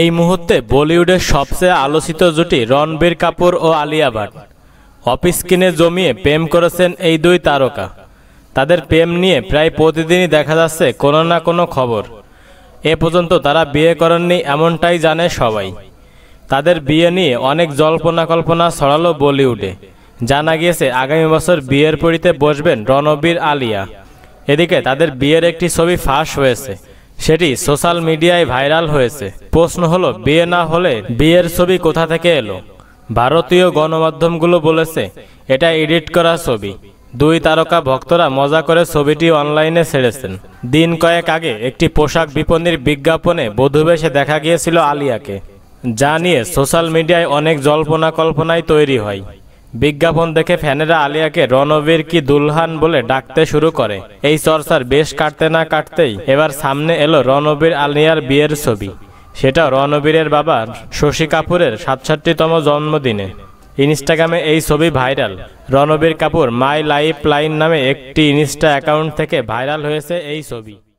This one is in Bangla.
এই মুহূর্তে বলিউডের সবচেয়ে আলোচিত জুটি রণবীর কাপুর ও আলিয়া ভাট অফিস কিনে জমিয়ে প্রেম করেছেন এই দুই তারকা তাদের প্রেম নিয়ে প্রায় প্রতিদিনই দেখা যাচ্ছে কোনো না কোনো খবর এ পর্যন্ত তারা বিয়ে করেননি এমনটাই জানে সবাই তাদের বিয়ে নিয়ে অনেক জল্পনা কল্পনা ছড়ালো বলিউডে জানা গিয়েছে আগামী বছর বিয়ের পড়িতে বসবেন রণবীর আলিয়া এদিকে তাদের বিয়ের একটি ছবি ফাঁস হয়েছে সেটি সোশ্যাল মিডিয়ায় ভাইরাল হয়েছে প্রশ্ন হলো বিয়ে না হলে বিয়ের ছবি কোথা থেকে এলো ভারতীয় গণমাধ্যমগুলো বলেছে এটা এডিট করা ছবি দুই তারকা ভক্তরা মজা করে ছবিটি অনলাইনে ছেড়েছেন দিন কয়েক আগে একটি পোশাক বিপণির বিজ্ঞাপনে বধুবেশে দেখা গিয়েছিল আলিয়াকে যা নিয়ে সোশ্যাল মিডিয়ায় অনেক জল্পনা কল্পনায় তৈরি হয় বিজ্ঞাপন দেখে ফ্যানেরা আলিয়াকে রণবীর কি দুলহান বলে ডাকতে শুরু করে এই চর্চার বেশ কাটতে না কাটতেই এবার সামনে এলো রণবীর আলিয়ার বিয়ের ছবি সেটা রণবীরের বাবা শশী কাপুরের সাতষট্টিতম জন্মদিনে ইনস্টাগ্রামে এই ছবি viral Ranbir Kapoor my life line নামে একটি ইনস্টা অ্যাকাউন্ট থেকে ভাইরাল হয়েছে এই ছবি